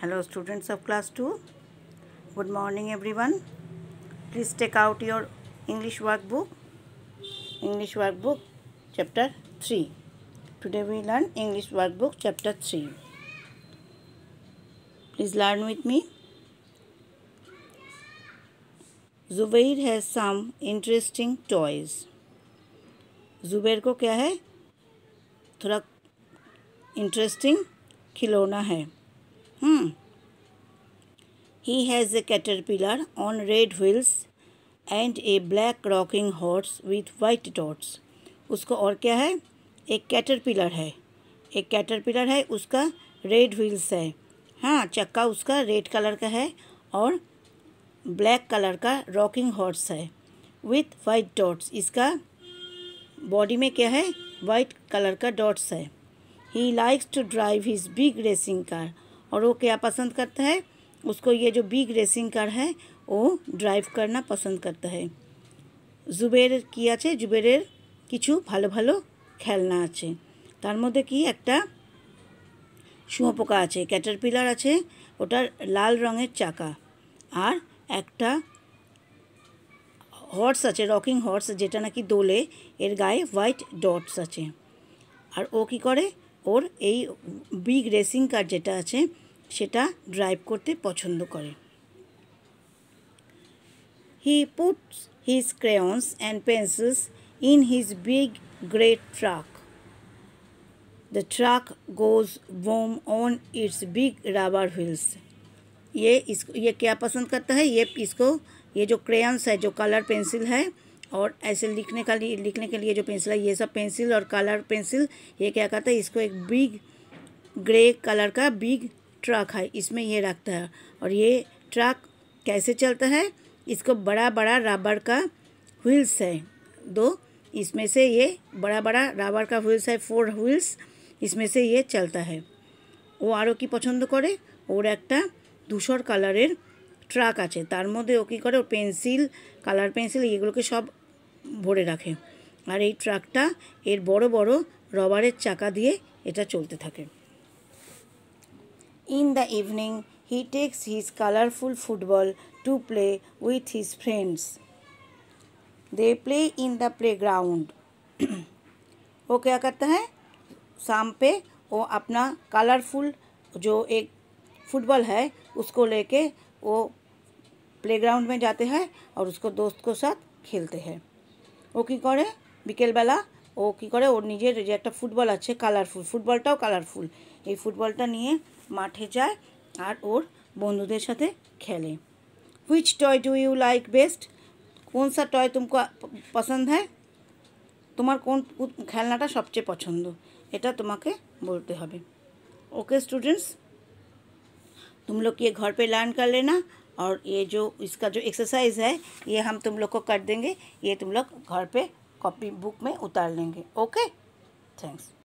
hello students of class 2 good morning everyone please take out your english workbook english workbook chapter 3 today we learn english workbook chapter 3 please learn with me Zubair has some interesting toys Zubair को क्या है थोड़ा interesting खिलौना है Hmm. He has a caterpillar on red wheels and a black rocking horse with white dots. उसको और क्या है एक कैटरपिलर है एक कैटरपिलर है उसका रेड व्हील्स है हाँ चक्का उसका रेड कलर का है और ब्लैक कलर का रॉकिंग हॉर्स है विथ वाइट डॉट्स इसका बॉडी में क्या है वाइट कलर का डॉट्स है he likes to drive his big racing car ওর ও কি পছন্দ করতে হস उसको ये जो बिग ड्रेसिंग कार है ओ ड्राइव करना पसंद करता है ज़ुबेर কি আছে জুবেরের কিছু ভালো ভালো খেলনা আছে তার মধ্যে কি একটা শুয়োপোকা আছে caterpillar আছে ওটার লাল রঙের চাকা আর একটা হর্স আছে rocking horse যেটা নাকি দোলে এর গায়ে white dots আছে আর ও কি করে और बिग रेसिंग कार जेटा आता ड्राइव करते पचंद कर he put his crayons and pencils in his big great truck the truck goes vroom on its big rubber wheels ये इसको ये क्या पसंद करता है ये इसको ये जो क्रेयन्स है जो कलर पेंसिल है और ऐसे लिखने का लिए लिखने के लिए जो पेंसिल है ये सब पेंसिल और कलर पेंसिल ये क्या करता है इसको एक बिग ग्रे कलर का बिग ट्रक है इसमें ये रखता है और ये ट्रक कैसे चलता है इसको बड़ा बड़ा रबड़ का व्हील्स है दो इसमें से ये बड़ा बड़ा रबड़ का व्हील्स है फोर व्हील्स इसमें से ये चलता है वो আরও की पसंद करे और एक दूसर कलर ट्रक आर मध्य ओ ও पेंसिल कलर पेंसिल পেন্সিল के सब भरे रखे और ये ट्रकटा एर बड़ो বড় রবারের चाका दिए ये चलते थे in the evening he takes his colourful football to play with his friends they play in the playground वो क्या करता है शाम पे वो अपना कलरफुल जो एक फुटबॉल है उसको लेके वो प्लेग्राउंड में जाते हैं और उसको दोस्त को साथ खेलते हैं ও কী করে বিকেলবেলা ও কি করে ওর নিজের যে একটা ফুটবল আছে কালারফুল ফুটবলটাও কালারফুল এই ফুটবলটা নিয়ে মাঠে যায় আর ওর বন্ধুদের সাথে খেলে which toy do you like best কোন সা টয় তুমি পছন্দ হয় তোমার কোন খেলনাটা সবচেয়ে পছন্দ এটা তোমাকে বলতে হবে ওকে স্টুডেন্টস তুমি লোক ঘর পে লার্ন করলে না और ये जो इसका जो एक्सरसाइज है ये हम तुम लोग को कर देंगे ये तुम लोग घर पे कॉपी बुक में उतार लेंगे ओके थैंक्स